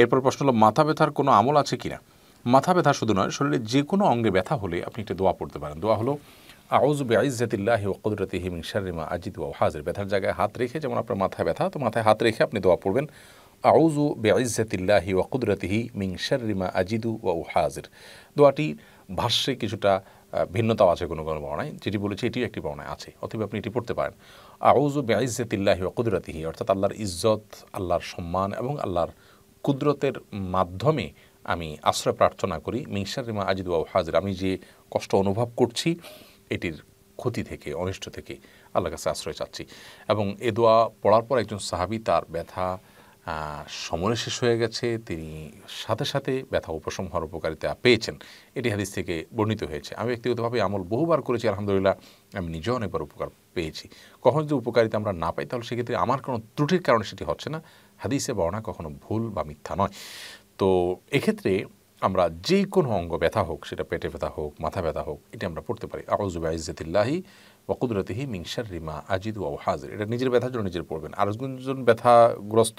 এরপর প্রশ্ন হলো মাথা ব্যথার কোনো আমল আছে কি না মাথা ব্যথা শুধু নয় শরীরে যে কোনো অঙ্গে ব্যথা হলে আপনি একটি দোয়া পড়তে পারেন দোয়া হলো আউজবে আইজাতিল্লাহি ওকদরতি হিমিং শারিমা আজিদ ও হাজির ব্যথার জায়গায় হাত রেখে যেমন আপনার মাথায় ব্যথা তো মাথায় হাত রেখে আপনি দোয়া পড়বেন আউজু বেআইজাতিল্লাহি ও কুদরতিহি মিং শারিমা আজিদু ও হাজির দোয়াটি ভাষ্যে কিছুটা ভিন্নতাও আছে কোনো কোনো বর্ণায় যেটি বলেছে এটিও একটি বর্ণায় আছে অথবা আপনি এটি পড়তে পারেন আউজু বেআইজাতিল্লাহি ওয়া কুদরতিহি অর্থাৎ আল্লাহর ইজ্জত আল্লাহর সম্মান এবং আল্লাহর কুদরতের মাধ্যমে আমি আশ্রয় প্রার্থনা করি রিমা আজিদুবাবু হাজির আমি যে কষ্ট অনুভব করছি এটির ক্ষতি থেকে অনিষ্ট থেকে আল্লাহ কাছে আশ্রয় চাচ্ছি এবং এ দোয়া পড়ার পর একজন সাহাবি তার ব্যথা সময় শেষ হয়ে গেছে তিনি সাথে সাথে ব্যথা উপশম হওয়ার উপকারিতা পেয়েছেন এটি হাদিস থেকে বর্ণিত হয়েছে আমি ব্যক্তিগতভাবে আমল বহুবার করেছি আলহামদুলিল্লাহ আমি নিজেও অনেকবার উপকার পেয়েছি কখনো যদি উপকারিতা আমরা না পাই তাহলে সেক্ষেত্রে আমার কোনো ত্রুটির কারণে সেটি হচ্ছে না হাদিসে বর্ণা কখনো ভুল বা মিথ্যা নয় তো এক্ষেত্রে আমরা যে কোনো অঙ্গ ব্যথা হোক সেটা পেটে ব্যথা হোক মাথা ব্যথা হোক এটা আমরা পড়তে পারি আউজুবা ইজ্জতিল্লাহি বা কুদরতিহি মিংসার রিমা আজিদ ও হাজির এটা নিজের ব্যথার জন্য নিজের পড়বেন আর একজন ব্যথাগ্রস্ত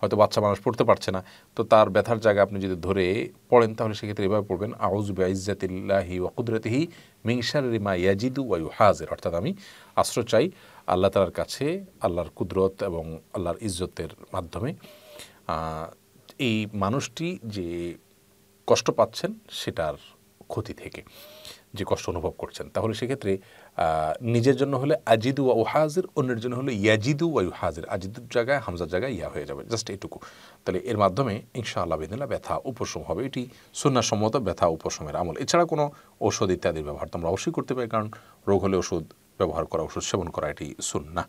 হয়তো বাচ্চা মানুষ পড়তে পারছে না তো তার ব্যথার জায়গা আপনি যদি ধরে পড়েন তাহলে সেক্ষেত্রে এভাবে পড়বেন আউজুবা ইজ্জতিল্লাহি ওয়া কুদরতিহি মিংসার রিমা ইয়াজিদু ওয়ু হাজির অর্থাৎ আমি আশ্রয় চাই আল্লাহ তালার কাছে আল্লাহর কুদরত এবং আল্লাহর ইজ্জতের মাধ্যমে এই মানুষটি যে কষ্ট পাচ্ছেন সেটার ক্ষতি থেকে যে কষ্ট অনুভব করছেন তাহলে সেক্ষেত্রে নিজের জন্য হলে আজিদু ও হাজির অন্যের জন্য হলে ইয়াজিদু ওয়াই হাজির আজিদুর জায়গায় হামজার জায়গায় ইয়া হয়ে যাবে জাস্ট এটুকু তাহলে এর মাধ্যমে ইনশা আল্লাহ ব্যথা উপশম হবে এটি সন্ন্যাসম্মত ব্যথা উপশমের আমল এছাড়া কোনো ওষুধ ইত্যাদির ব্যবহার তো আমরা অবশ্যই করতে পারি কারণ রোগ হলে ওষুধ ব্যবহার করা ওষুধ সেবন করা এটি সুন্না